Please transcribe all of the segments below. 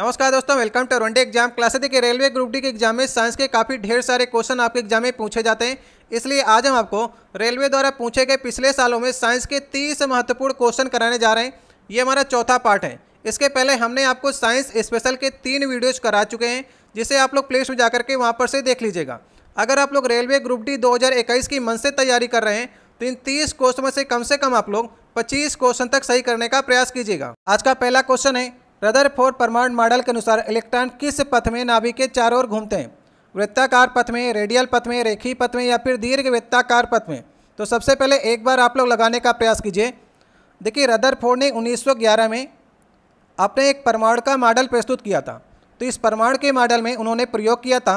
नमस्कार दोस्तों welcome to one day exam class देखिए रेलवे ग्रुप डी के एग्जाम में साइंस के काफ़ी ढेर सारे क्वेश्चन आपके एग्जाम में पूछे जाते हैं इसलिए आज हम आपको रेलवे द्वारा पूछे गए पिछले सालों में साइंस के तीस महत्वपूर्ण क्वेश्चन कराने जा रहे हैं ये हमारा चौथा पार्ट है इसके पहले हमने आपको साइंस स्पेशल के तीन वीडियोज़ करा चुके हैं जिसे आप लोग प्ले स्टोर जाकर के वहाँ पर से देख लीजिएगा अगर आप लोग रेलवे ग्रुप डी दो की मन से तैयारी कर रहे हैं तो इन तीस क्वेश्चन में से कम से कम आप लोग पच्चीस क्वेश्चन तक सही करने का प्रयास कीजिएगा आज का पहला क्वेश्चन है रदर फोर परमाणु मॉडल के अनुसार इलेक्ट्रॉन किस पथ में नाभिक के चारों ओर घूमते हैं वृत्ताकार पथ में रेडियल पथ में रेखी पथ में या फिर दीर्घ वृत्ताकार पथ में तो सबसे पहले एक बार आप लोग लगाने का प्रयास कीजिए देखिए रदर फोर ने उन्नीस में अपने एक परमाणु का मॉडल प्रस्तुत किया था तो इस परमाणु के मॉडल में उन्होंने प्रयोग किया था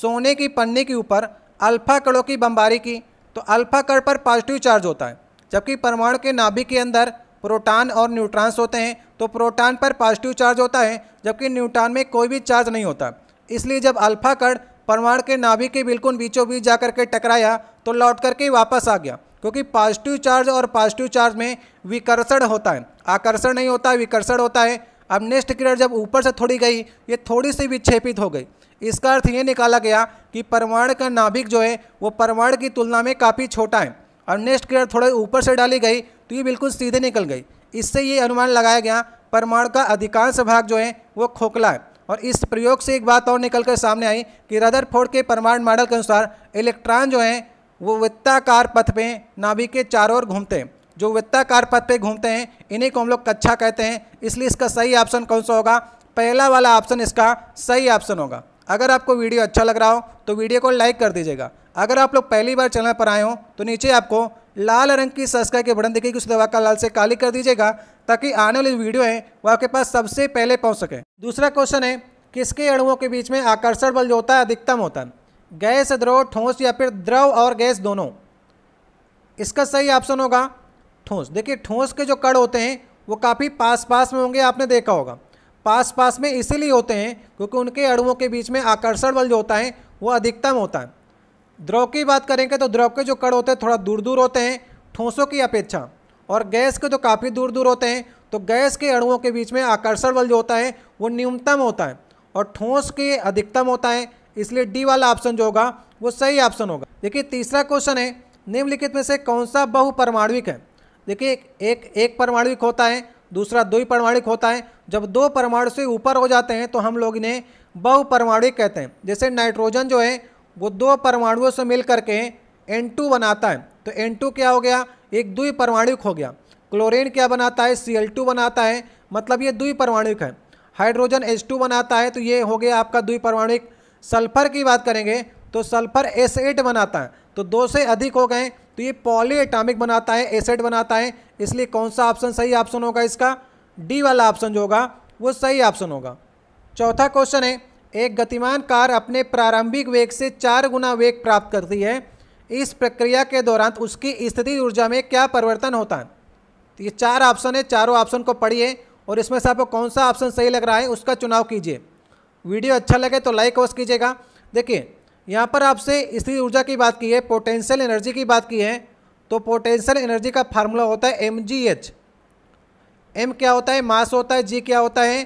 सोने की पन्नी के ऊपर अल्फा कड़ों की बमबारी की तो अल्फा कड़ पर पॉजिटिव चार्ज होता है जबकि परमाणु के नाभिक के अंदर प्रोटॉन और न्यूट्रॉन्स होते हैं तो प्रोटॉन पर पॉजिटिव चार्ज होता है जबकि न्यूट्रॉन में कोई भी चार्ज नहीं होता इसलिए जब अल्फा कण परमाणु के नाभिक के बिल्कुल बीचों बीच जा करके टकराया तो लौट करके वापस आ गया क्योंकि पॉजिटिव चार्ज और पॉजिटिव चार्ज में विकर्षण होता है आकर्षण नहीं होता विकर्षण होता है अब नेक्स्ट किरण जब ऊपर से थोड़ी गई ये थोड़ी सी विक्षेपित हो गई इसका अर्थ ये निकाला गया कि परमाणु का नाभिक जो है वो परमाणु की तुलना में काफ़ी छोटा है और नेक्स्ट किरण थोड़े ऊपर से डाली गई तो ये बिल्कुल सीधे निकल गई इससे ये अनुमान लगाया गया परमाणु का अधिकांश भाग जो है वो खोखला है और इस प्रयोग से एक बात और निकल कर सामने आई कि रदर फोड़ के परमाणु मॉडल के अनुसार इलेक्ट्रॉन जो हैं वो वित्ताकार पथ पे नाभि के चारों ओर घूमते हैं जो वित्ताकार पथ पे घूमते हैं इन्हीं को हम लोग कच्छा कहते हैं इसलिए इसका सही ऑप्शन कौन सा होगा पहला वाला ऑप्शन इसका सही ऑप्शन होगा अगर आपको वीडियो अच्छा लग रहा हो तो वीडियो को लाइक कर दीजिएगा अगर आप लोग पहली बार चैनल पर आए हो तो नीचे आपको लाल रंग की सस्का के बटन देखिए उस दवा का लाल से काली कर दीजिएगा ताकि आने वाली वीडियो है वो आपके पास सबसे पहले पहुँच सके दूसरा क्वेश्चन है किसके अणुओं के बीच में आकर्षण बल जो होता है अधिकतम होता है गैस द्रव ठोस या फिर द्रव और गैस दोनों इसका सही ऑप्शन होगा ठोस देखिए ठोस के जो कड़ होते हैं वो काफ़ी पास पास में होंगे आपने देखा होगा पास पास में इसीलिए होते हैं क्योंकि उनके अड़ुओं के बीच में आकर्षण बल जो होता है वो अधिकतम होता है द्रव की बात करेंगे तो द्रव के जो कण होते हैं थोड़ा दूर दूर होते हैं ठोसों की अपेक्षा और गैस के तो काफ़ी दूर दूर होते हैं तो गैस के अणुओं के बीच में आकर्षण बल जो होता है वो न्यूनतम होता है और ठोस के अधिकतम होता है इसलिए डी वाला ऑप्शन जो होगा वो सही ऑप्शन होगा देखिए तीसरा क्वेश्चन है निम्नलिखित में से कौन सा बहुपरमाणुिक है देखिए एक एक परमाणुिक होता है दूसरा दो परमाणुिक होता है जब दो परमाणु से ऊपर हो जाते हैं तो हम लोग इन्हें बहुपरमाणुिक कहते हैं जैसे नाइट्रोजन जो है वो दो परमाणुओं से मिल करके एन टू बनाता है तो एन टू क्या हो गया एक दुई परमाणुक हो गया क्लोरीन क्या बनाता है सी एल टू बनाता है मतलब ये दुई परमाणुक है हाइड्रोजन एस टू बनाता है तो ये हो गया आपका दुई परमाणुक सल्फर की बात करेंगे तो सल्फर एस एट बनाता है तो दो से अधिक हो गए तो ये पॉली एटामिक बनाता है एसेट बनाता है इसलिए कौन सा ऑप्शन सही ऑप्शन होगा इसका डी वाला ऑप्शन जो होगा वो सही ऑप्शन होगा चौथा क्वेश्चन है एक गतिमान कार अपने प्रारंभिक वेग से चार गुना वेग प्राप्त करती है इस प्रक्रिया के दौरान उसकी स्थिति ऊर्जा में क्या परिवर्तन होता है तो ये चार ऑप्शन है चारों ऑप्शन को पढ़िए और इसमें से आपको कौन सा ऑप्शन सही लग रहा है उसका चुनाव कीजिए वीडियो अच्छा लगे तो लाइक अवश्य कीजिएगा देखिए यहाँ पर आपसे स्थिति ऊर्जा की बात की है पोटेंशियल एनर्जी की बात की है तो पोटेंशियल एनर्जी का फार्मूला होता है एम जी एच एम क्या होता है मास होता है जी क्या होता है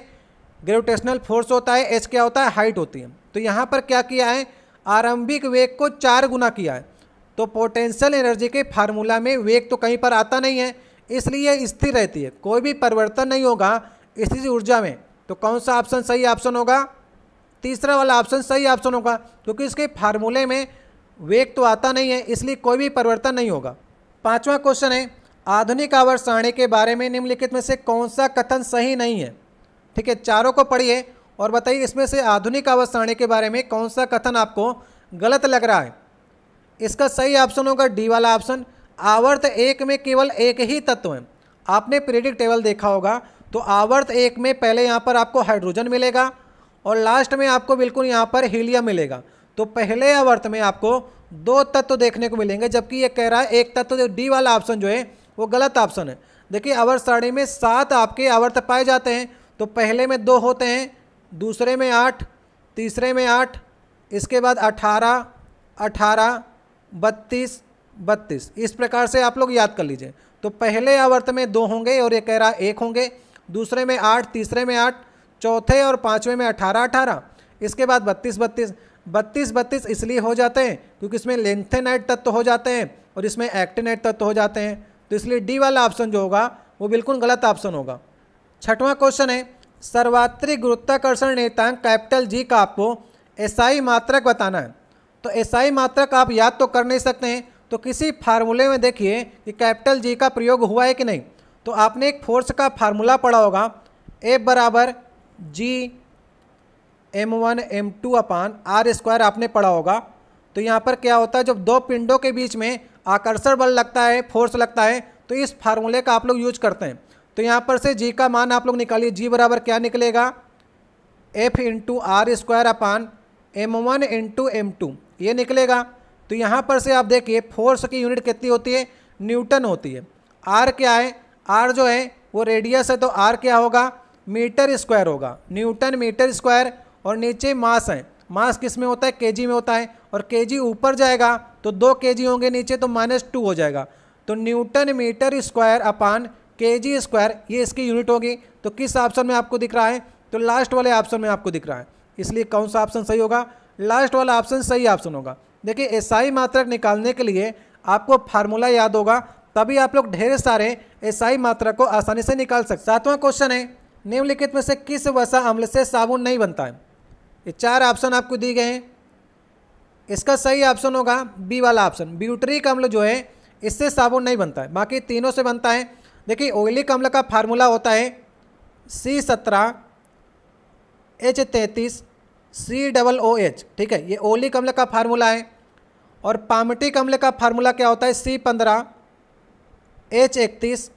ग्रेविटेशनल फोर्स होता है एच क्या होता है हाइट होती है तो यहाँ पर क्या किया है आरंभिक वेग को चार गुना किया है तो पोटेंशियल एनर्जी के फार्मूला में वेग तो कहीं पर आता नहीं है इसलिए स्थिर रहती है कोई भी परिवर्तन नहीं होगा स्थिर ऊर्जा में तो कौन सा ऑप्शन सही ऑप्शन होगा तीसरा वाला ऑप्शन सही ऑप्शन होगा क्योंकि इसके फार्मूले में वेग तो आता नहीं है इसलिए कोई भी परिवर्तन नहीं होगा पांचवा क्वेश्चन है आधुनिक आवर्त सारणी के बारे में निम्नलिखित में से कौन सा कथन सही नहीं है ठीक है चारों को पढ़िए और बताइए इसमें से आधुनिक आवास के बारे में कौन सा कथन आपको गलत लग रहा है इसका सही ऑप्शन होगा डी वाला ऑप्शन आवर्त एक में केवल एक ही तत्व है आपने पीरियडिक टेबल देखा होगा तो आवर्त एक में पहले यहाँ पर आपको हाइड्रोजन मिलेगा और लास्ट में आपको बिल्कुल यहाँ पर हीलियम मिलेगा तो पहले आवर्त में आपको दो तत्व देखने को मिलेंगे जबकि ये कह रहा है एक तत्व डी वाला ऑप्शन जो है वो गलत ऑप्शन है देखिए आवर्त सारणी में सात आपके आवर्त पाए जाते हैं तो पहले में दो होते हैं दूसरे में आठ तीसरे में आठ इसके बाद अठारह अठारह बत्तीस बत्तीस इस प्रकार से आप लोग याद कर लीजिए तो पहले आवर्त में दो होंगे और ये कह रहा एक होंगे दूसरे में आठ तीसरे में आठ चौथे और पाँचवें में अठारह अठारह इसके बाद बत्तीस बत्तीस बत्तीस बत्तीस इसलिए हो जाते हैं क्योंकि इसमें लेंथेनाइट तत्व तो हो जाते हैं और इसमें एक्टेनाइट तत्व तो हो जाते हैं तो इसलिए डी वाला ऑप्शन जो होगा वो बिल्कुल गलत ऑप्शन होगा छठवां क्वेश्चन है सर्वात्रिक गुरुत्वाकर्षण नेतांक कैपिटल जी का आपको एसआई मात्रक बताना है तो एसआई मात्रक आप याद तो कर नहीं सकते हैं तो किसी फार्मूले में देखिए कि कैपिटल जी का प्रयोग हुआ है कि नहीं तो आपने एक फोर्स का फार्मूला पढ़ा होगा एफ बराबर G M one M two upon R square आपने पढ़ा होगा तो यहाँ पर क्या होता है जब दो पिंडों के बीच में आकर्षण बल लगता है फोर्स लगता है तो इस फार्मूले का आप लोग यूज करते हैं तो यहाँ पर से जी का मान आप लोग निकालिए जी बराबर क्या निकलेगा F into R square upon M one into M two ये निकलेगा तो यहाँ पर से आप देखिए फोर्स की यूनिट कितनी होती है न्यूटन होती है आर क्या है आर जो है वो रेडियस है तो आर क्या होगा मीटर स्क्वायर होगा न्यूटन मीटर स्क्वायर और नीचे मास है मास किस में होता है के में होता है और के ऊपर जाएगा तो दो के होंगे नीचे तो माइनस टू हो जाएगा तो न्यूटन मीटर स्क्वायर अपान के जी स्क्वायर ये इसकी यूनिट होगी तो किस ऑप्शन में आपको दिख रहा है तो लास्ट वाले ऑप्शन में आपको दिख रहा है इसलिए कौन सा ऑप्शन सही होगा लास्ट वाला ऑप्शन सही ऑप्शन होगा देखिए एसआई मात्रक निकालने के लिए आपको फार्मूला याद होगा तभी आप लोग ढेर सारे एसआई मात्रक को आसानी से निकाल सकते सातवां क्वेश्चन है निम्नलिखित में से किस वसा अम्ल से साबुन नहीं बनता है ये चार ऑप्शन आपको दिए गए हैं इसका सही ऑप्शन होगा बी वाला ऑप्शन ब्यूटरिक अम्ल जो है इससे साबुन नहीं बनता है बाकी तीनों से बनता है देखिए ओइलिक अम्ल का फार्मूला होता है सी सत्रह एच तैंतीस सी डबल ओ एच ठीक है ये ओलिक अम्ल का फार्मूला है और पामटिक अम्ल का फार्मूला क्या होता है सी पंद्रह एच इकतीस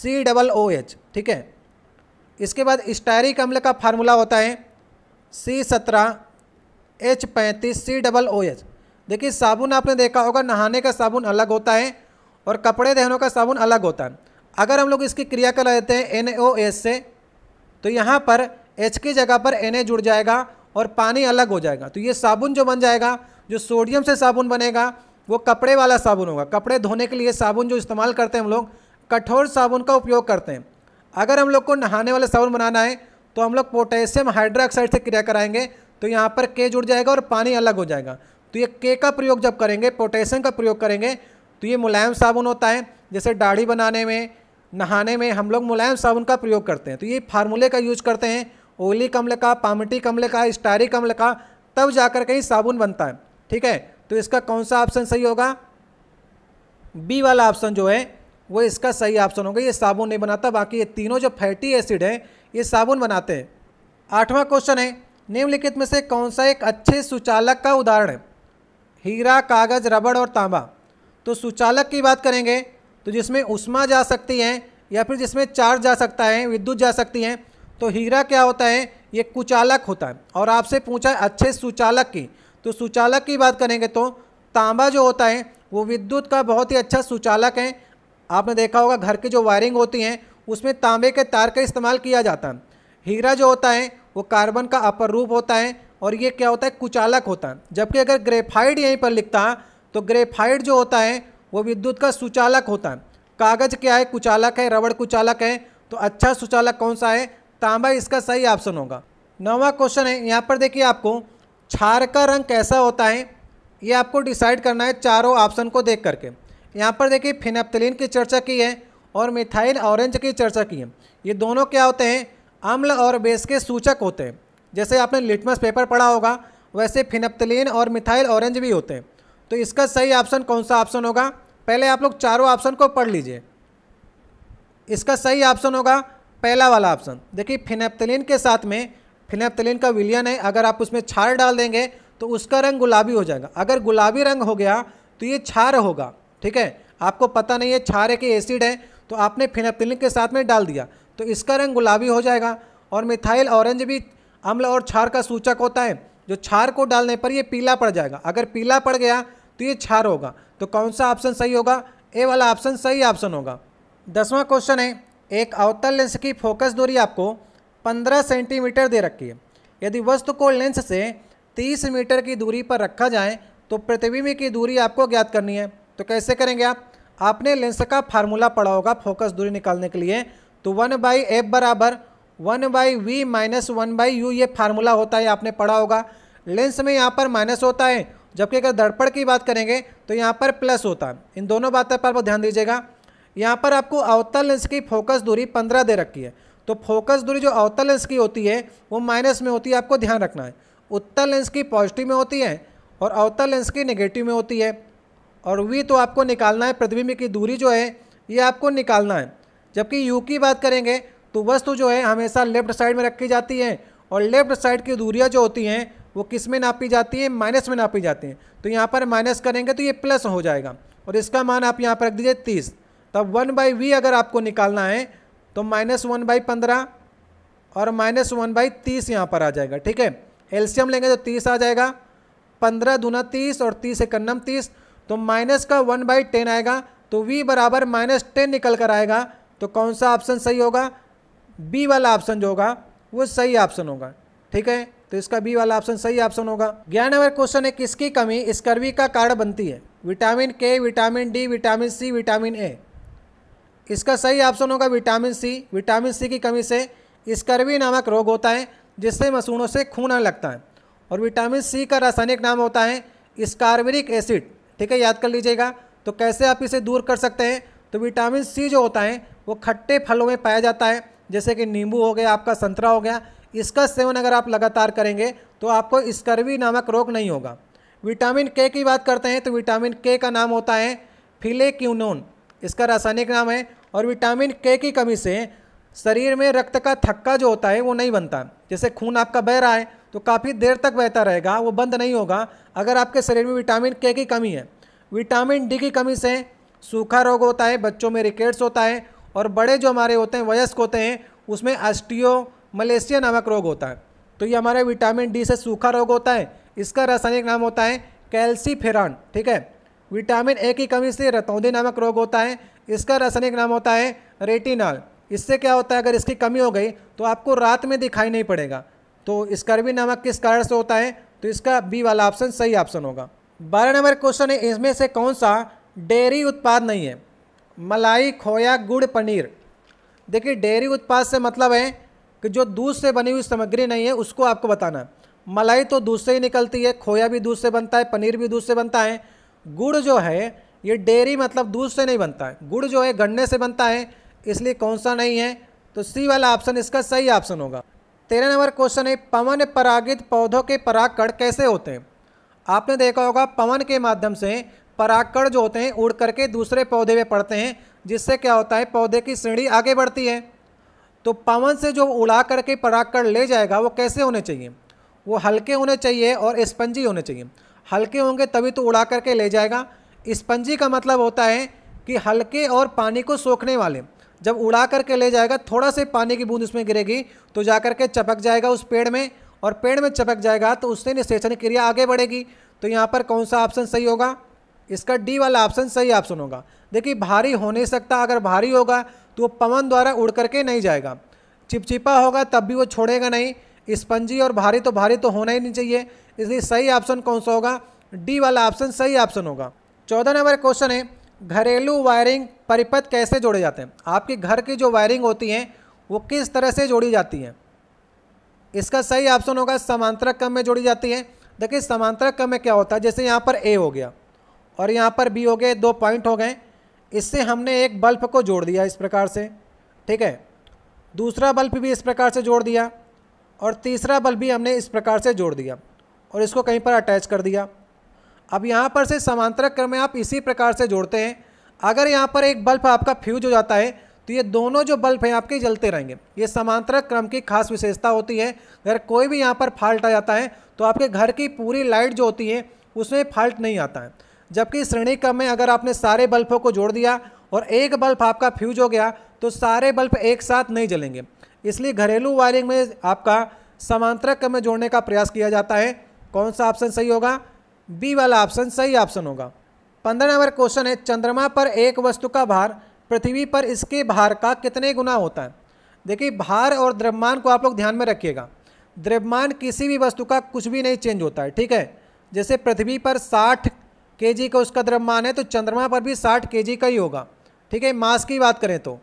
सी डबल ओ एच ठीक है इसके बाद स्टायरिक अम्ल का फार्मूला होता है सी सत्रह एच पैंतीस सी डबल ओ एच देखिए साबुन आपने देखा होगा नहाने का साबुन अलग होता है और कपड़े धहनों का साबुन अलग होता है अगर हम लोग इसकी क्रिया कर लेते हैं एन से तो यहाँ पर एच की जगह पर एन जुड़ जाएगा और पानी अलग हो जाएगा तो ये साबुन जो बन जाएगा जो सोडियम से साबुन बनेगा वो कपड़े वाला साबुन होगा कपड़े धोने के लिए साबुन जो इस्तेमाल करते हैं हम लोग कठोर साबुन का उपयोग करते हैं अगर हम लोग को नहाने वाला साबुन बनाना है तो हम लोग पोटेशियम हाइड्रोक्साइड से क्रिया कराएंगे तो यहाँ पर के जुड़ जाएगा और पानी अलग हो जाएगा तो ये के का प्रयोग जब करेंगे पोटेशियम का प्रयोग करेंगे तो ये मुलायम साबुन होता है जैसे दाढ़ी बनाने में नहाने में हम लोग मुलायम साबुन का प्रयोग करते हैं तो ये फार्मूले का यूज करते हैं ओली कमल का पामटी कमल का स्टारी कमल का तब जाकर कहीं साबुन बनता है ठीक है तो इसका कौन सा ऑप्शन सही होगा बी वाला ऑप्शन जो है वो इसका सही ऑप्शन होगा ये साबुन नहीं बनाता बाकी ये तीनों जो फैटी एसिड हैं ये साबुन बनाते हैं आठवां क्वेश्चन है निम्नलिखित में से कौन सा एक अच्छे सुचालक का उदाहरण है हीरा कागज़ रबड़ और तांबा तो सुचालक की बात करेंगे तो जिसमें उष्मा जा सकती है या फिर जिसमें चार्ज जा सकता है विद्युत जा सकती है तो हीरा क्या होता है ये कुचालक होता है और आपसे पूछा है अच्छे सुचालक की तो सुचालक की बात करेंगे तो तांबा जो होता है वो विद्युत का बहुत ही अच्छा सुचालक है आपने देखा होगा घर की जो वायरिंग होती हैं उसमें तांबे के तार का इस्तेमाल किया जाता है हीरा जो होता है वो कार्बन का अपर रूप होता है और ये क्या होता है कुचालक होता है जबकि अगर ग्रेफाइड यहीं पर लिखता तो ग्रेफाइड जो होता है वो विद्युत का सुचालक होता है कागज क्या है कुचालक है रबड़ कुचालक है तो अच्छा सुचालक कौन सा है तांबा इसका सही ऑप्शन होगा नवा क्वेश्चन है यहाँ पर देखिए आपको छार का रंग कैसा होता है ये आपको डिसाइड करना है चारों ऑप्शन को देख करके यहाँ पर देखिए फिनप्तलिन की चर्चा की है और मिथाइल ऑरेंज की चर्चा की है ये दोनों क्या होते हैं अम्ल और बेस के सूचक होते हैं जैसे आपने लिटमस पेपर पढ़ा होगा वैसे फिनप्तलिन और मिथाइल ऑरेंज भी होते हैं तो इसका सही ऑप्शन कौन सा ऑप्शन होगा पहले आप लोग चारों ऑप्शन को पढ़ लीजिए इसका सही ऑप्शन होगा पहला वाला ऑप्शन देखिए फिनेप्तलिन के साथ में फिनेप्तलिन का विलियन है अगर आप उसमें छार डाल देंगे तो उसका रंग गुलाबी हो जाएगा अगर गुलाबी रंग हो गया तो ये छार होगा ठीक है आपको पता नहीं है छार है कि एसिड है तो आपने फिनेप्तलिन के साथ में डाल दिया तो इसका रंग गुलाबी हो जाएगा और मिथाइल ऑरेंज भी अम्ल और छार का सूचक होता है जो छार को डालने पर यह पीला पड़ जाएगा अगर पीला पड़ गया तो ये छार होगा तो कौन सा ऑप्शन सही होगा ए वाला ऑप्शन सही ऑप्शन होगा दसवां क्वेश्चन है एक अवतल लेंस की फोकस दूरी आपको 15 सेंटीमीटर दे रखी है यदि वस्तु को लेंस से 30 मीटर की दूरी पर रखा जाए तो प्रतिबिंब की दूरी आपको ज्ञात करनी है तो कैसे करेंगे आप आपने लेंस का फार्मूला पढ़ा होगा फोकस दूरी निकालने के लिए तो वन बाई एफ बराबर one by V minus one by U ये फार्मूला होता है आपने पढ़ा होगा लेंस में यहाँ पर माइनस होता है जबकि अगर दर्पण की बात करेंगे तो यहाँ पर प्लस होता है इन दोनों बातों पर आप ध्यान दीजिएगा यहाँ पर आपको अवतल लेंस की फोकस दूरी पंद्रह दे रखी है तो फोकस दूरी जो अवतल लेंस की होती है वो माइनस में होती है आपको ध्यान रखना है उत्तर लेंस की पॉजिटिव में होती है और अवतल लेंस की नेगेटिव में होती है और वी तो आपको निकालना है प्रतिबिंब की दूरी जो है ये आपको निकालना है जबकि यू की बात करेंगे तो वस्तु जो है हमेशा लेफ्ट साइड में रखी जाती है और लेफ्ट साइड की दूरियाँ जो होती हैं वो किस में नापी जाती है माइनस में नापी जाती है तो यहाँ पर माइनस करेंगे तो ये प्लस हो जाएगा और इसका मान आप यहाँ पर रख दीजिए तीस तब वन बाई वी अगर आपको निकालना है तो माइनस वन बाई पंद्रह और माइनस वन बाई तीस यहाँ पर आ जाएगा ठीक है एल्शियम लेंगे तो तीस आ जाएगा पंद्रह दूना तीस और तीस इकन्नम तीस तो माइनस का वन बाई टेन आएगा तो वी बराबर माइनस टेन निकल कर आएगा तो कौन सा ऑप्शन सही होगा बी वाला ऑप्शन जो होगा वो सही ऑप्शन होगा ठीक है तो इसका बी वाला ऑप्शन सही ऑप्शन होगा ग्यारह नंबर क्वेश्चन है किसकी कमी स्कर्वी का कारण बनती है vitamin K vitamin D vitamin C vitamin A इसका सही ऑप्शन होगा विटामिन सी विटामिन सी की कमी से स्कर्वी नामक रोग होता है जिससे मसूड़ों से खून आने लगता है और विटामिन सी का रासायनिक नाम होता है स्कार्बरिक एसिड ठीक है याद कर लीजिएगा तो कैसे आप इसे दूर कर सकते हैं तो विटामिन सी जो होता है वो खट्टे फलों में पाया जाता है जैसे कि नींबू हो गया आपका संतरा हो गया इसका सेवन अगर आप लगातार करेंगे तो आपको स्कर्वी नामक रोग नहीं होगा विटामिन के की बात करते हैं तो विटामिन के का नाम होता है फिले क्यूनोन इसका रासायनिक नाम है और विटामिन के की कमी से शरीर में रक्त का थक्का जो होता है वो नहीं बनता जैसे खून आपका बह रहा है तो काफ़ी देर तक बहता रहेगा वो बंद नहीं होगा अगर आपके शरीर में विटामिन के की कमी है विटामिन डी की कमी से सूखा रोग होता है बच्चों में रिकेट्स होता है और बड़े जो हमारे होते हैं वयस्क होते हैं उसमें अस्टियो मलेशिया नामक रोग होता है तो ये हमारे विटामिन डी से सूखा रोग होता है इसका रासायनिक नाम होता है कैल्सीफेरान ठीक है विटामिन ए की कमी से रतौंदी नामक रोग होता है इसका रासायनिक नाम होता है रेटिनॉल इससे क्या होता है अगर इसकी कमी हो गई तो आपको रात में दिखाई नहीं पड़ेगा तो स्कर्वी नामक किस कारण से होता है तो इसका बी वाला ऑप्शन सही ऑप्शन होगा बारह नंबर क्वेश्चन है इसमें से कौन सा डेयरी उत्पाद नहीं है मलाई खोया गुड़ पनीर देखिए डेयरी उत्पाद से मतलब है कि जो दूध से बनी हुई सामग्री नहीं है उसको आपको बताना है मलाई तो दूध से ही निकलती है खोया भी दूध से बनता है पनीर भी दूध से बनता है गुड़ जो है ये डेयरी मतलब दूध से नहीं बनता है गुड़ जो है गन्ने से बनता है इसलिए कौन सा नहीं है तो सी वाला ऑप्शन इसका सही ऑप्शन होगा तेरह नंबर क्वेश्चन है पवन परागित पौधों के परागकण कैसे होते हैं आपने देखा होगा पवन के माध्यम से परागकण जो होते हैं उड़ करके दूसरे पौधे में पड़ते हैं जिससे क्या होता है पौधे की श्रेणी आगे बढ़ती है तो पवन से जो उड़ा करके पराकर ले जाएगा वो कैसे होने चाहिए वो हल्के होने चाहिए और स्पंजी होने चाहिए हल्के होंगे तभी तो उड़ा करके ले जाएगा स्पंजी का मतलब होता है कि हल्के और पानी को सोखने वाले जब उड़ा करके ले जाएगा थोड़ा से पानी की बूंद उसमें गिरेगी तो जा करके चपक जाएगा उस पेड़ में और पेड़ में चपक जाएगा तो उससे निषेचन क्रिया आगे बढ़ेगी तो यहाँ पर कौन सा ऑप्शन सही होगा इसका डी वाला ऑप्शन सही ऑप्शन होगा देखिए भारी हो नहीं सकता अगर भारी होगा तो वो पवन द्वारा उड़ करके नहीं जाएगा चिपचिपा होगा तब भी वो छोड़ेगा नहीं स्पंजी और भारी तो भारी तो होना ही नहीं चाहिए इसलिए सही ऑप्शन कौन सा होगा डी वाला ऑप्शन सही ऑप्शन होगा चौदह नंबर क्वेश्चन है घरेलू वायरिंग परिपथ कैसे जोड़े जाते हैं आपके घर की जो वायरिंग होती है वो किस तरह से जोड़ी जाती है इसका सही ऑप्शन होगा समांतर क्रम में जोड़ी जाती है देखिए समांतर क्रम में क्या होता है जैसे यहाँ पर ए हो गया और यहाँ पर बी हो गए दो पॉइंट हो गए इससे हमने एक बल्ब को जोड़ दिया इस प्रकार से ठीक है दूसरा बल्ब भी इस प्रकार से जोड़ दिया और तीसरा बल्ब भी हमने इस प्रकार से जोड़ दिया और इसको कहीं पर अटैच कर दिया अब यहाँ पर से समांतरक क्रम में आप इसी प्रकार से जोड़ते हैं अगर यहाँ पर एक बल्ब आपका फ्यूज हो जाता है तो ये दोनों जो बल्ब हैं आपके जलते रहेंगे ये समांतरक क्रम की खास विशेषता होती है अगर कोई भी यहाँ पर फाल्ट आ जाता है तो आपके घर की पूरी लाइट जो होती है उसमें फाल्ट नहीं आता है जबकि श्रेणी क्रम में अगर आपने सारे बल्बों को जोड़ दिया और एक बल्ब आपका फ्यूज हो गया तो सारे बल्ब एक साथ नहीं जलेंगे इसलिए घरेलू वायरिंग में आपका समांतर क्रम में जोड़ने का प्रयास किया जाता है कौन सा ऑप्शन सही होगा बी वाला ऑप्शन सही ऑप्शन होगा पंद्रह नंबर क्वेश्चन है चंद्रमा पर एक वस्तु का भार पृथ्वी पर इसके भार का कितने गुना होता है देखिए भार और द्रव्यमान को आप लोग ध्यान में रखिएगा द्रव्यमान किसी भी वस्तु का कुछ भी नहीं चेंज होता है ठीक है जैसे पृथ्वी पर साठ के जी का उसका द्रव्यमान है तो चंद्रमा पर भी साठ के जी का ही होगा ठीक है मास की बात करें तो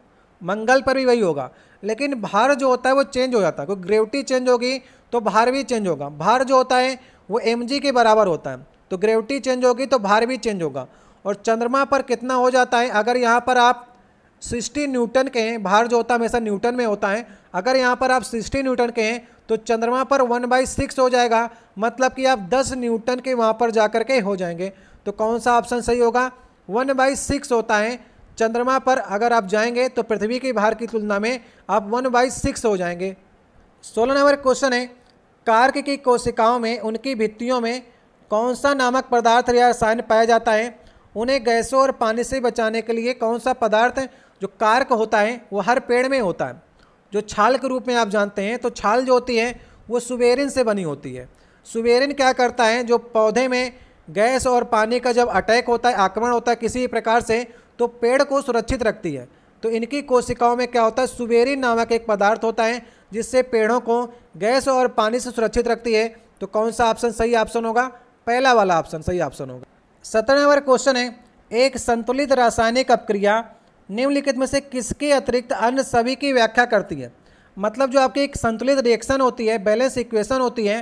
मंगल पर भी वही होगा लेकिन भार जो होता है वो चेंज हो जाता है क्योंकि ग्रेविटी चेंज होगी तो भार भी चेंज होगा भार जो होता है वो एम के बराबर होता है तो ग्रेविटी चेंज होगी तो भार भी चेंज होगा और चंद्रमा पर कितना हो जाता है अगर यहाँ पर आप सिक्सटी न्यूटन के हैं भार जो होता है हमेशा न्यूटन में होता है अगर यहाँ पर आप सिक्सटी न्यूटन के हैं तो चंद्रमा पर वन बाई सिक्स हो जाएगा मतलब कि आप दस न्यूटन के वहाँ पर जा के हो जाएंगे तो कौन सा ऑप्शन सही होगा वन बाई सिक्स होता है चंद्रमा पर अगर आप जाएंगे तो पृथ्वी के भार की तुलना में आप वन बाई सिक्स हो जाएंगे सोलह नंबर क्वेश्चन है कार्क की कोशिकाओं में उनकी भित्तियों में कौन सा नामक पदार्थ या रसायन पाया जाता है उन्हें गैसों और पानी से बचाने के लिए कौन सा पदार्थ जो कार्क होता है वो हर पेड़ में होता है जो छाल के रूप में आप जानते हैं तो छाल जो होती है वो सुबेरिन से बनी होती है सुबेरिन क्या करता है जो पौधे में गैस और पानी का जब अटैक होता है आक्रमण होता है किसी प्रकार से तो पेड़ को सुरक्षित रखती है तो इनकी कोशिकाओं में क्या होता है सुवेरिन नामक एक पदार्थ होता है जिससे पेड़ों को गैस और पानी से सुरक्षित रखती है तो कौन सा ऑप्शन सही ऑप्शन होगा पहला वाला ऑप्शन सही ऑप्शन होगा सत्रह नंबर क्वेश्चन है एक संतुलित रासायनिक अपक्रिया निम्नलिखित में से किसके अतिरिक्त अन्य सभी की व्याख्या करती है मतलब जो आपकी एक संतुलित रिएक्शन होती है बैलेंस इक्वेशन होती है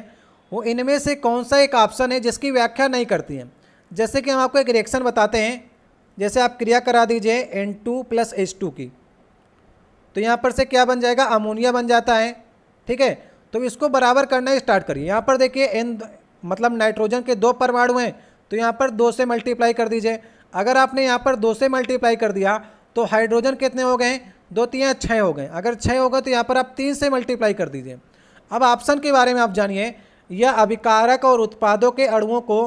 वो इनमें से कौन सा एक ऑप्शन है जिसकी व्याख्या नहीं करती है जैसे कि हम आपको एक रिएक्शन बताते हैं जैसे आप क्रिया करा दीजिए N two plus H two की तो यहाँ पर से क्या बन जाएगा अमोनिया बन जाता है ठीक है तो इसको बराबर करना स्टार्ट करिए यहाँ पर देखिए एन मतलब नाइट्रोजन के दो परमाणु हैं तो यहाँ पर दो से मल्टीप्लाई कर दीजिए अगर आपने यहाँ पर दो से मल्टीप्लाई कर दिया तो हाइड्रोजन कितने हो गए दो तीन छः हो गए अगर छः होगा तो यहाँ पर आप तीन से मल्टीप्लाई कर दीजिए अब ऑप्शन के बारे में आप जानिए यह अभिकारक और उत्पादों के अणुओं को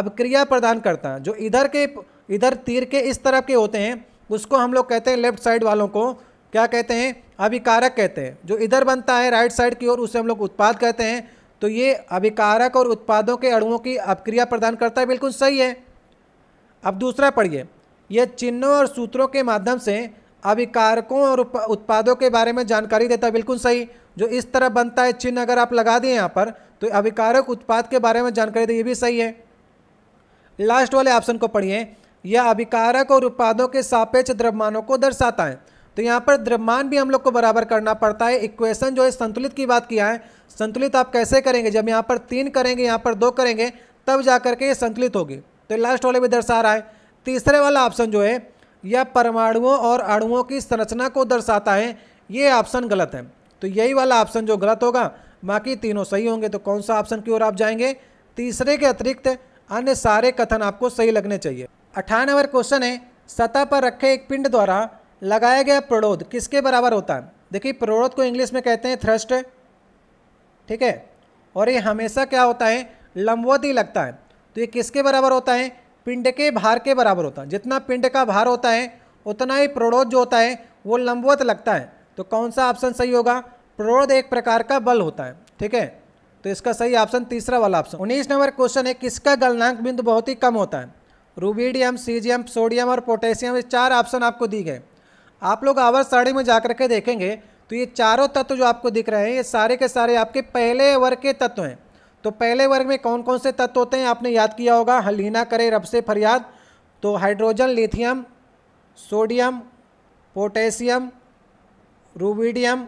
अभिक्रिया प्रदान करता है जो इधर के इधर तीर के इस तरफ के होते हैं उसको हम लोग कहते हैं लेफ्ट साइड वालों को क्या कहते हैं अभिकारक कहते हैं जो इधर बनता है राइट साइड की ओर उसे हम लोग उत्पाद कहते हैं तो ये अभिकारक और उत्पादों के अणुओं की अभिक्रिया प्रदान करता है बिल्कुल सही है अब दूसरा पढ़िए यह चिन्हों और सूत्रों के माध्यम से अभिकारकों और उत्पादों के बारे में जानकारी देता है बिल्कुल सही जो इस तरह बनता है चिन्ह अगर आप लगा दें यहाँ पर तो अभिकारक उत्पाद के बारे में जानकारी दें ये भी सही है लास्ट वाले ऑप्शन को पढ़िए यह अभिकारक और उत्पादों के सापेक्ष द्रव्यमानों को दर्शाता है तो यहाँ पर द्रव्यमान भी हम लोग को बराबर करना पड़ता है इक्वेशन जो है संतुलित की बात किया है संतुलित आप कैसे करेंगे जब यहाँ पर तीन करेंगे यहाँ पर दो करेंगे तब जा करके ये संतुलित होगी तो लास्ट वाले भी दर्शा रहा है तीसरे वाला ऑप्शन जो है यह परमाणुओं और अणुओं की संरचना को दर्शाता है ये ऑप्शन गलत है तो यही वाला ऑप्शन जो गलत होगा बाकी तीनों सही होंगे तो कौन सा ऑप्शन की ओर आप जाएंगे तीसरे के अतिरिक्त अन्य सारे कथन आपको सही लगने चाहिए अठारह नंबर क्वेश्चन है सतह पर रखे एक पिंड द्वारा लगाया गया प्ररोध किसके बराबर होता है देखिए प्ररोध को इंग्लिश में कहते हैं थ्रस्ट ठीक है और ये हमेशा क्या होता है लंबवत ही लगता है तो ये किसके बराबर होता है पिंड के भार के बराबर होता है जितना पिंड का भार होता है उतना ही प्ररोध जो होता है वो लंबवत लगता है तो कौन सा ऑप्शन सही होगा प्रोध एक प्रकार का बल होता है ठीक है तो इसका सही ऑप्शन तीसरा वाला ऑप्शन उन्नीस नंबर क्वेश्चन है किसका गलनांक बिंदु बहुत ही कम होता है रूबीडियम सीजियम सोडियम और पोटेशियम ये चार ऑप्शन आपको दिए गए आप लोग आवर साड़ी में जा के देखेंगे तो ये चारों तत्व जो आपको दिख रहे हैं ये सारे के सारे आपके पहले वर्ग के तत्व हैं तो पहले वर्ग में कौन कौन से तत्व होते हैं आपने याद किया होगा हलीना करे रब से फरियाद तो hydrogen lithium sodium potassium rubidium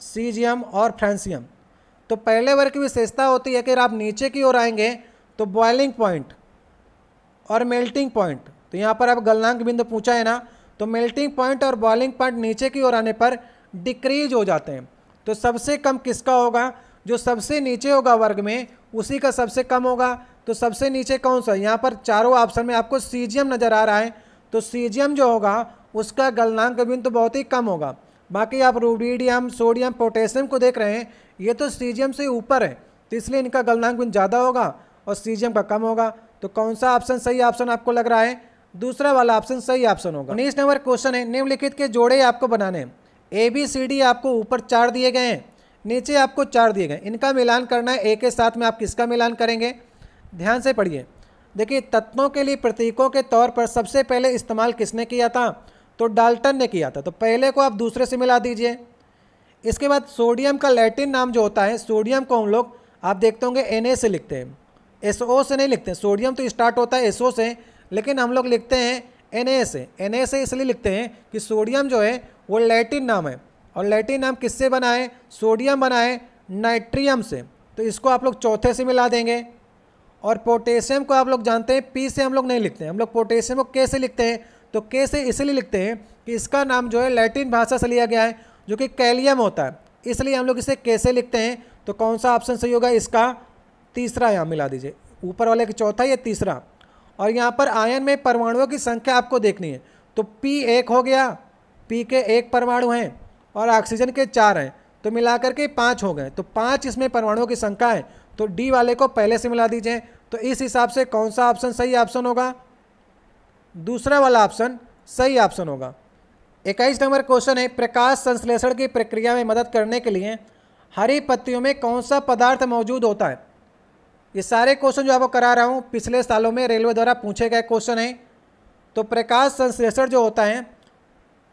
caesium और फ्रेंसियम तो पहले वर्ग की विशेषता होती है कि अगर आप नीचे की ओर आएंगे तो बॉइलिंग पॉइंट और मेल्टिंग पॉइंट तो यहाँ पर आप गलनांक बिंदु पूछा है ना तो मेल्टिंग पॉइंट और बॉइलिंग पॉइंट नीचे की ओर आने पर डिक्रीज हो जाते हैं तो सबसे कम किसका होगा जो सबसे नीचे होगा वर्ग में उसी का सबसे कम होगा तो सबसे नीचे कौन सा यहाँ पर चारों ऑप्शन में आपको सीजियम नज़र आ रहा है तो सीजियम जो होगा उसका गलनांक बिंदु बहुत ही कम होगा बाकी आप रूबीडियम सोडियम पोटेशियम को देख रहे हैं ये तो सीजियम से ऊपर है तो इसलिए इनका गलनांक गुण ज़्यादा होगा और सीजियम का कम होगा तो कौन सा ऑप्शन सही ऑप्शन आपको लग रहा है दूसरा वाला ऑप्शन सही ऑप्शन होगा उन्नीस नंबर क्वेश्चन है निम्नलिखित के जोड़े आपको बनाने हैं ए बी सी डी आपको ऊपर चार दिए गए हैं नीचे आपको चार दिए गए इनका मिलान करना है ए के साथ में आप किसका मिलान करेंगे ध्यान से पढ़िए देखिए तत्वों के लिए प्रतीकों के तौर पर सबसे पहले इस्तेमाल किसने किया था तो डाल्टन ने किया था तो पहले को आप दूसरे से मिला दीजिए इसके बाद सोडियम का लैटिन नाम जो होता है सोडियम को हम लोग आप देखते होंगे एन से लिखते हैं एस से नहीं लिखते सोडियम तो स्टार्ट होता है एस से लेकिन हम लोग लिखते हैं एन से एन से इसलिए लिखते हैं कि सोडियम जो है वो लैटिन नाम है और लैटिन नाम किससे बना है सोडियम बना है नाइट्रियम से तो इसको आप लोग चौथे से मिला देंगे और पोटेशियम को आप लोग जानते हैं पी से हम लोग नहीं लिखते हैं हम लोग पोटेशियम को कैसे लिखते हैं तो के से इसलिए लिखते हैं कि इसका नाम जो है लैटिन भाषा से लिया गया है जो कि कैलियम होता है इसलिए हम लोग इसे कैसे लिखते हैं तो कौन सा ऑप्शन सही होगा इसका तीसरा यहाँ मिला दीजिए ऊपर वाले का चौथा या तीसरा और यहाँ पर आयन में परमाणुओं की संख्या आपको देखनी है तो पी एक हो गया पी के एक परमाणु हैं और ऑक्सीजन के चार हैं तो मिला करके पाँच हो गए तो पाँच इसमें परमाणुओं की संख्या है तो डी वाले को पहले से मिला दीजिए तो इस हिसाब से कौन सा ऑप्शन सही ऑप्शन होगा दूसरा वाला ऑप्शन सही ऑप्शन होगा इक्कीस नंबर क्वेश्चन है प्रकाश संश्लेषण की प्रक्रिया में मदद करने के लिए हरी पत्तियों में कौन सा पदार्थ मौजूद होता है ये सारे क्वेश्चन जो आपको करा रहा हूँ पिछले सालों में रेलवे द्वारा पूछे गए क्वेश्चन हैं तो प्रकाश संश्लेषण जो होता है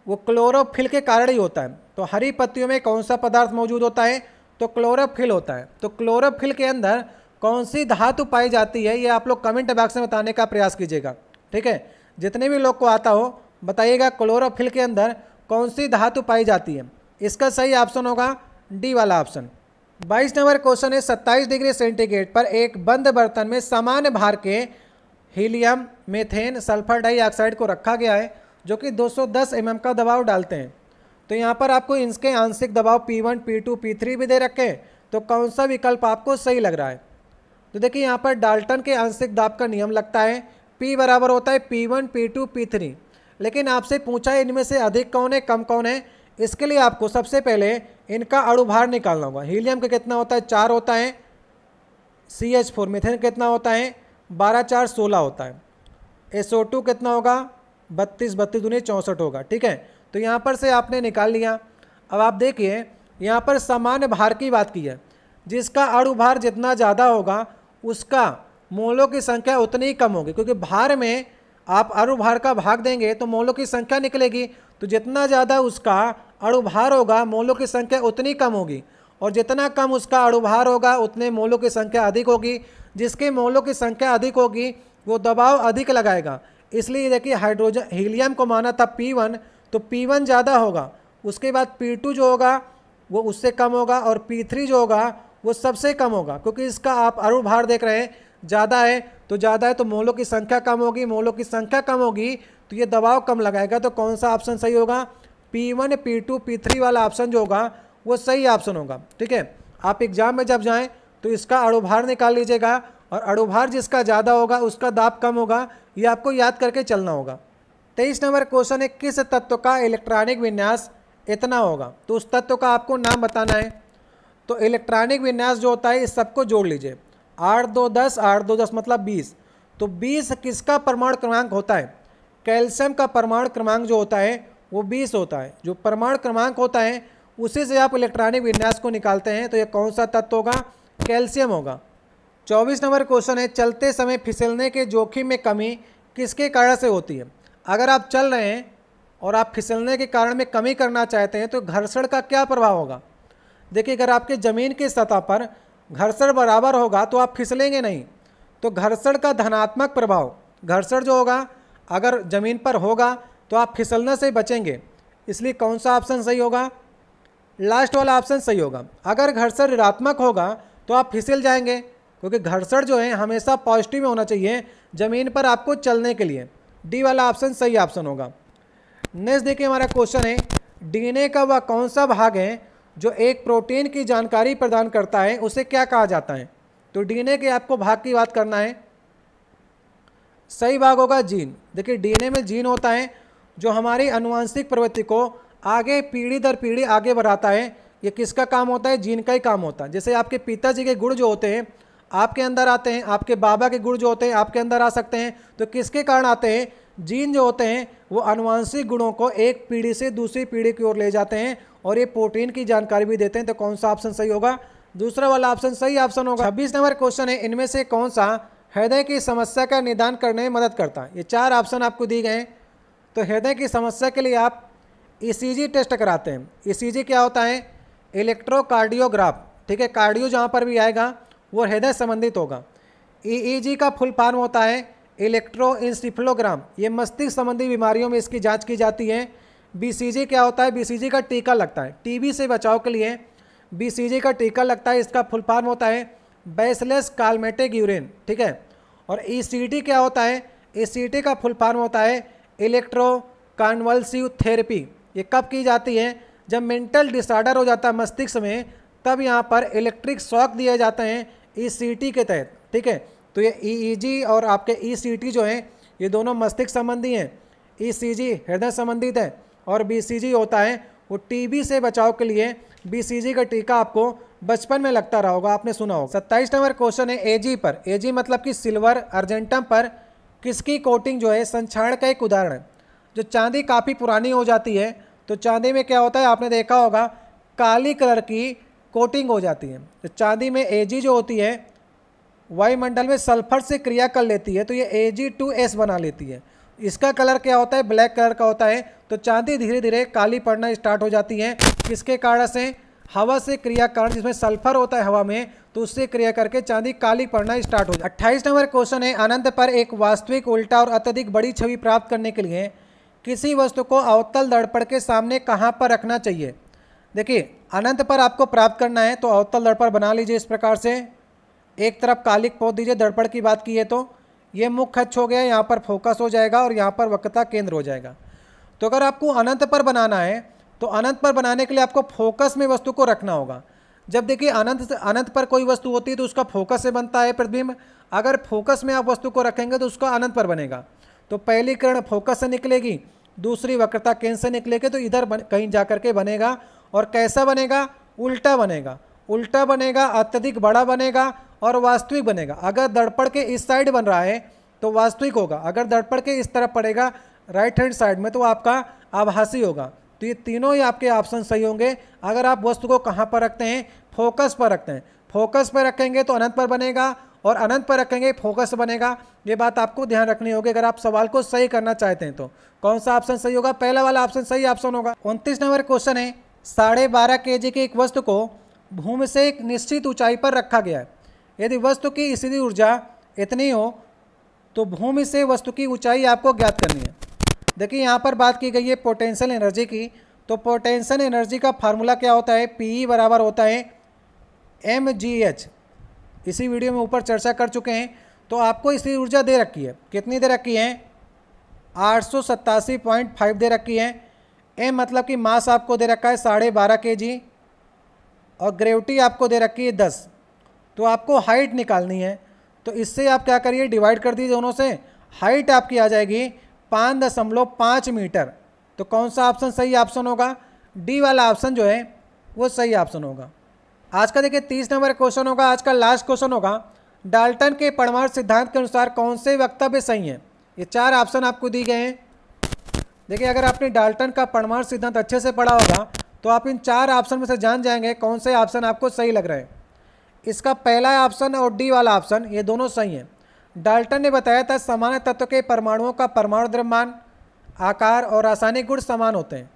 वो क्लोरोफिल के कारण ही होता है तो हरी पत्तियों में कौन सा पदार्थ मौजूद होता है तो क्लोरोफिल होता है तो क्लोरोफिल के अंदर कौन सी धातु पाई जाती है ये आप लोग कमेंट बॉक्स में बताने का प्रयास कीजिएगा ठीक है जितने भी लोग को आता हो बताइएगा क्लोरोफिल के अंदर कौन सी धातु पाई जाती है इसका सही ऑप्शन होगा डी वाला ऑप्शन 22 नंबर क्वेश्चन है 27 डिग्री सेंटीग्रेड पर एक बंद बर्तन में सामान्य भार के हीलियम मेथेन सल्फर डाइऑक्साइड को रखा गया है जो कि 210 एम mm का दबाव डालते हैं तो यहाँ पर आपको इसके आंशिक दबाव P1, P2, P3 भी दे रखे हैं तो कौन सा विकल्प आपको सही लग रहा है तो देखिए यहाँ पर डाल्टन के आंशिक दाब का नियम लगता है पी बराबर होता है P P one two P three लेकिन आपसे पूछा है इनमें से अधिक कौन है कम कौन है इसके लिए आपको सबसे पहले इनका अणुभार निकालना होगा हीलियम का कितना होता है चार होता है सी एच फोर मिथेन कितना होता है बारह चार सोलह होता है एस ओ टू कितना होगा बत्तीस बत्तीस दूनी चौंसठ होगा ठीक है तो यहाँ पर से आपने निकाल लिया अब आप देखिए यहाँ पर सामान्य भार की बात की है जिसका अणुभार जितना ज़्यादा होगा उसका मोलों की संख्या उतनी ही कम होगी क्योंकि भार में आप अणुभार का भाग देंगे तो मोलों की संख्या निकलेगी तो जितना ज़्यादा उसका अणुभार होगा मोलों की संख्या उतनी कम होगी और जितना कम उसका अणुभार होगा उतने मोलों की संख्या अधिक होगी जिसके मोलों की संख्या अधिक होगी वो दबाव अधिक लगाएगा इसलिए देखिए हाइड्रोजन हीलियम को माना था वन तो वन ज़्यादा होगा उसके बाद टू जो होगा वो उससे कम होगा और थ्री जो होगा वो सबसे कम होगा क्योंकि इसका आप अणुभार देख रहे हैं ज़्यादा है तो ज़्यादा है तो मोलों की संख्या कम होगी मोलों की संख्या कम होगी तो ये दबाव कम लगाएगा तो कौन सा ऑप्शन सही होगा P one P two P three वाला ऑप्शन जो होगा वो सही ऑप्शन होगा ठीक है आप एग्जाम में जब जाएँ तो इसका अड़ुभार निकाल लीजिएगा और अड़ुभार जिसका ज़्यादा होगा उसका दाब कम होगा ये आपको याद करके चलना होगा तेईस नंबर क्वेश्चन है किस तत्व का इलेक्ट्रॉनिक विन्यास इतना होगा तो उस तत्व का आपको नाम बताना है तो इलेक्ट्रॉनिक विन्यास जो होता है इस सबको जोड़ लीजिए आठ दो दस आठ दो दस मतलब बीस तो बीस किसका परमाणु क्रमांक होता है कैल्शियम का परमाणु क्रमांक जो होता है वो बीस होता है जो परमाणु क्रमांक होता है उसी से आप इलेक्ट्रॉनिक विन्यास को निकालते हैं तो ये कौन सा तत्व होगा कैल्शियम होगा चौबीस नंबर क्वेश्चन है चलते समय फिसलने के जोखिम में कमी किसके कारण से होती है अगर आप चल रहे हैं और आप फिसलने के कारण में कमी करना चाहते हैं तो घर्षण का क्या प्रभाव होगा देखिए अगर आपके ज़मीन की सतह पर घर्षण बराबर होगा तो आप फिसलेंगे नहीं तो घर्षण का धनात्मक प्रभाव घर्षण जो होगा अगर ज़मीन पर होगा तो आप फिसलने से बचेंगे इसलिए कौन सा ऑप्शन सही होगा लास्ट वाला ऑप्शन सही होगा अगर घर्षण ऋणात्मक होगा तो आप फिसल जाएंगे क्योंकि घर्षण जो है हमेशा पॉजिटिव में होना चाहिए ज़मीन पर आपको चलने के लिए डी वाला ऑप्शन सही ऑप्शन होगा नेक्स्ट देखिए हमारा क्वेश्चन है डीएनए का वह कौन सा भाग है जो एक प्रोटीन की जानकारी प्रदान करता है उसे क्या कहा जाता है तो डीएनए के आपको भाग की बात करना है सही भाग होगा जीन देखिए डीएनए में जीन होता है जो हमारी अनुवांशिक प्रवृत्ति को आगे पीढ़ी दर पीढ़ी आगे बढ़ाता है ये किसका काम होता है जीन का ही काम होता है जैसे आपके पिताजी के गुड़ जो होते हैं आपके अंदर आते हैं आपके बाबा के गुड़ जो होते हैं आपके अंदर आ सकते हैं तो किसके कारण आते हैं जीन जो होते हैं वो अनुवांशिक गुणों को एक पीढ़ी से दूसरी पीढ़ी की ओर ले जाते हैं और ये प्रोटीन की जानकारी भी देते हैं तो कौन सा ऑप्शन सही होगा दूसरा वाला ऑप्शन सही ऑप्शन होगा छब्बीस नंबर क्वेश्चन है इनमें से कौन सा हृदय की समस्या का निदान करने में मदद करता है ये चार ऑप्शन आपको दिए गए हैं तो हृदय की समस्या के लिए आप ई e टेस्ट कराते हैं ई e क्या होता है इलेक्ट्रोकार्डियोग्राफ ठीक है कार्डियो जहाँ पर भी आएगा वो हृदय संबंधित होगा ई e का फुल फॉर्म होता है इलेक्ट्रो ये मस्तिष्क संबंधी बीमारियों में इसकी जांच की जाती है बीसीजी क्या होता है बीसीजी का टीका लगता है टीबी से बचाव के लिए बीसीजी का टीका लगता है इसका फुल फॉर्म होता है बेसलेस कालमेटिक यूरिन ठीक है और ईसीटी e क्या होता है ईसीटी e का फुल फॉर्म होता है इलेक्ट्रो कॉन्वल्सिव थेरेपी ये कब की जाती है जब मेंटल डिसऑर्डर हो जाता है मस्तिष्क में तब यहाँ पर इलेक्ट्रिक शॉक दिए जाते हैं ईसीटी e के तहत ठीक है तो ये ईईजी और आपके ईसीटी जो हैं ये दोनों मस्तिष्क संबंधी हैं ईसीजी हृदय संबंधित है और बीसीजी होता है वो टीबी से बचाव के लिए बीसीजी का टीका आपको बचपन में लगता रहा होगा आपने सुना होगा सत्ताईस नंबर क्वेश्चन है एजी पर एजी मतलब कि सिल्वर अर्जेंटम पर किसकी कोटिंग जो है संक्षारण का एक उदाहरण है जो चांदी काफ़ी पुरानी हो जाती है तो चांदी में क्या होता है आपने देखा होगा काली कलर की कोटिंग हो जाती है तो चांदी में एजी जो होती है वायुमंडल में सल्फर से क्रिया कर लेती है तो ये ए जी टू एस बना लेती है इसका कलर क्या होता है ब्लैक कलर का होता है तो चांदी धीरे धीरे काली पड़ना स्टार्ट हो जाती है किसके कारण से हवा से क्रिया कारण जिसमें सल्फर होता है हवा में तो उससे क्रिया करके चांदी काली पड़ना स्टार्ट हो जाए अट्ठाईस नंबर क्वेश्चन है अनंत पर एक वास्तविक उल्टा और अत्यधिक बड़ी छवि प्राप्त करने के लिए किसी वस्तु को अवतल दड़पण के सामने कहाँ पर रखना चाहिए देखिए अनंत पर आपको प्राप्त करना है तो अवतल दड़पण बना लीजिए इस प्रकार से एक तरफ कालिक पोत दीजिए दड़पड़ की बात की है तो ये मुख्य अक्ष हो गया यहाँ पर फोकस हो जाएगा और यहाँ पर वक्ता केंद्र हो जाएगा तो अगर आपको अनंत पर बनाना है तो अनंत पर बनाने के लिए आपको फोकस में वस्तु को रखना होगा जब देखिए अनंत अनंत पर कोई वस्तु होती है तो उसका फोकस से बनता है प्रतिबिंब अगर फोकस में आप वस्तु को रखेंगे तो उसका अनंत पर बनेगा तो पहली किरण फोकस से निकलेगी दूसरी वक्रता केंद्र से निकलेगी तो इधर बन, कहीं जा करके बनेगा और कैसा बनेगा उल्टा बनेगा उल्टा बनेगा अत्यधिक बड़ा बनेगा और वास्तविक बनेगा अगर दर्पण के इस साइड बन रहा है तो वास्तविक होगा अगर दर्पण के इस तरफ पड़ेगा राइट हैंड साइड में तो आपका आभासी होगा तो ये तीनों ही आपके ऑप्शन सही होंगे अगर आप वस्तु को कहाँ पर रखते हैं फोकस पर रखते हैं फोकस पर रखेंगे तो अनंत पर बनेगा और अनंत पर रखेंगे फोकस बनेगा ये बात आपको ध्यान रखनी होगी अगर आप सवाल को सही करना चाहते हैं तो कौन सा ऑप्शन सही होगा पहला वाला ऑप्शन सही ऑप्शन होगा उनतीस नंबर क्वेश्चन है साढ़े बारह के जी की एक वस्तु को भूमि से एक निश्चित ऊंचाई पर रखा गया है यदि वस्तु की स्थिति ऊर्जा इतनी हो तो भूमि से वस्तु की ऊंचाई आपको ज्ञात करनी है देखिए यहाँ पर बात की गई है पोटेंशियल एनर्जी की तो पोटेंशियल एनर्जी का फार्मूला क्या होता है पी e बराबर होता है एम जी एच इसी वीडियो में ऊपर चर्चा कर चुके हैं तो आपको इसी ऊर्जा दे रखी है कितनी दे रखी है आठ दे रखी है एम मतलब कि मास आपको दे रखा है साढ़े बारह के जी और ग्रेविटी आपको दे रखी है दस तो आपको हाइट निकालनी है तो इससे आप क्या करिए डिवाइड कर दीजिए दोनों से हाइट आपकी आ जाएगी पाँच दशमलव पाँच मीटर तो कौन सा ऑप्शन सही ऑप्शन होगा डी वाला ऑप्शन जो है वो सही ऑप्शन होगा आज का देखिए तीस नंबर क्वेश्चन होगा आज का लास्ट क्वेश्चन होगा डाल्टन के परमाणु सिद्धांत के अनुसार कौन से वक्तव्य सही हैं ये चार ऑप्शन आपको दिए गए हैं देखिए अगर आपने डाल्टन का परमाणु सिद्धांत अच्छे से पढ़ा होगा तो आप इन चार ऑप्शन में से जान जाएंगे कौन से ऑप्शन आपको सही लग रहे हैं इसका पहला ऑप्शन और डी वाला ऑप्शन ये दोनों सही हैं डाल्टन ने बताया था समान तत्व के परमाणुओं का परमाणु द्रव्यमान आकार और रासायनिक गुण समान होते हैं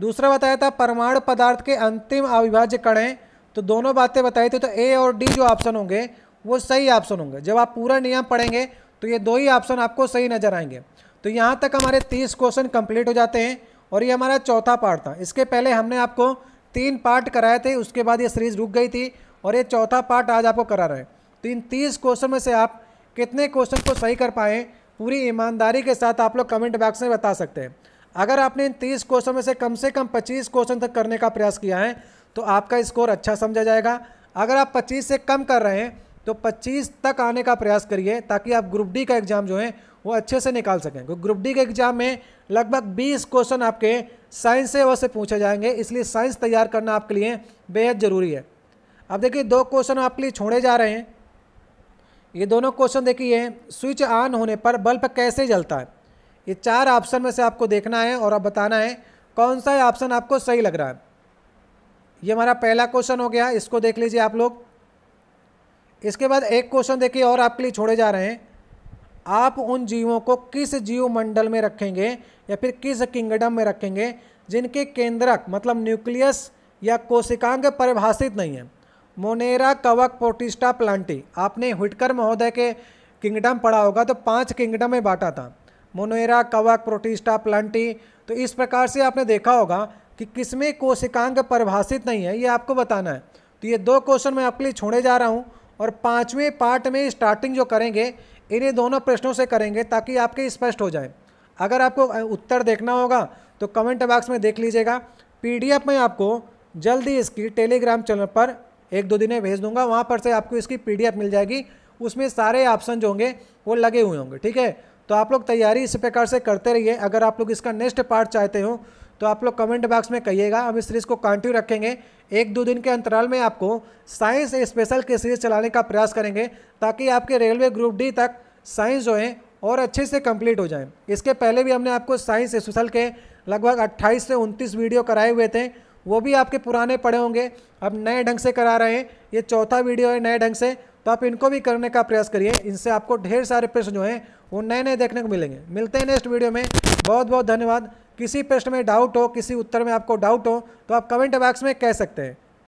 दूसरा बताया था परमाणु पदार्थ के अंतिम अविभाज्य कण हैं तो दोनों बातें बताई थी तो ए और डी जो ऑप्शन होंगे वो सही ऑप्शन होंगे जब आप पूरा नियम पढ़ेंगे तो ये दो ही ऑप्शन आपको सही नजर आएंगे तो यहाँ तक हमारे तीस क्वेश्चन कंप्लीट हो जाते हैं और ये हमारा चौथा पार्ट था इसके पहले हमने आपको तीन पार्ट कराए थे उसके बाद ये सीरीज रुक गई थी और ये चौथा पार्ट आज आपको करा रहे हैं तो इन तीस क्वेश्चन में से आप कितने क्वेश्चन को सही कर पाए पूरी ईमानदारी के साथ आप लोग कमेंट बॉक्स में बता सकते हैं अगर आपने इन तीस क्वेश्चन में से कम से कम पच्चीस क्वेश्चन तक करने का प्रयास किया है तो आपका स्कोर अच्छा समझा जाएगा अगर आप पच्चीस से कम कर रहे हैं तो 25 तक आने का प्रयास करिए ताकि आप ग्रुप डी का एग्ज़ाम जो है वो अच्छे से निकाल सकें क्योंकि ग्रुप डी के एग्ज़ाम में लगभग 20 क्वेश्चन आपके साइंस से वैसे पूछे जाएंगे इसलिए साइंस तैयार करना आपके लिए बेहद ज़रूरी है अब देखिए दो क्वेश्चन आपके लिए छोड़े जा रहे हैं ये दोनों क्वेश्चन देखिए स्विच ऑन होने पर बल्ब कैसे जलता है ये चार ऑप्शन में से आपको देखना है और आप बताना है कौन सा ऑप्शन आपको सही लग रहा है ये हमारा पहला क्वेश्चन हो गया इसको देख लीजिए आप लोग इसके बाद एक क्वेश्चन देखिए और आपके लिए छोड़े जा रहे हैं आप उन जीवों को किस जीव मंडल में रखेंगे या फिर किस किंगडम में रखेंगे जिनके केंद्रक मतलब न्यूक्लियस या कोशिकांग परिभाषित नहीं है मोनेरा कवक पोटिस्टा प्लांटी आपने हुटकर महोदय के किंगडम पढ़ा होगा तो पांच किंगडम में बांटा था मोनेरा कवक प्रोटिस्टा प्लांटी तो इस प्रकार से आपने देखा होगा कि किसमें कोशिकांग परिभाषित नहीं है ये आपको बताना है तो ये दो क्वेश्चन मैं आपके लिए छोड़े जा रहा हूँ और पाँचवें पार्ट में स्टार्टिंग जो करेंगे इन्हें दोनों प्रश्नों से करेंगे ताकि आपके स्पष्ट हो जाए अगर आपको उत्तर देखना होगा तो कमेंट बॉक्स में देख लीजिएगा पी में आपको जल्दी इसकी टेलीग्राम चैनल पर एक दो दिन में भेज दूंगा वहाँ पर से आपको इसकी पी मिल जाएगी उसमें सारे ऑप्शन जो होंगे वो लगे हुए होंगे ठीक है तो आप लोग तैयारी इस प्रकार से करते रहिए अगर आप लोग इसका नेक्स्ट पार्ट चाहते हो तो आप लोग कमेंट बॉक्स में कहिएगा हम इस सीरीज़ को कंटिन्यू रखेंगे एक दो दिन के अंतराल में आपको साइंस स्पेशल की सीरीज चलाने का प्रयास करेंगे ताकि आपके रेलवे ग्रुप डी तक साइंस जो है और अच्छे से कंप्लीट हो जाए इसके पहले भी हमने आपको साइंस स्पेशल के लगभग 28 से 29 वीडियो कराए हुए थे वो भी आपके पुराने पड़े होंगे अब नए ढंग से करा रहे हैं ये चौथा वीडियो है नए ढंग से तो आप इनको भी करने का प्रयास करिए इनसे आपको ढेर सारे प्रश्न जो हैं वो नए नए देखने को मिलेंगे मिलते हैं नेक्स्ट वीडियो में बहुत बहुत धन्यवाद किसी प्रश्न में डाउट हो किसी उत्तर में आपको डाउट हो तो आप कमेंट बॉक्स में कह सकते हैं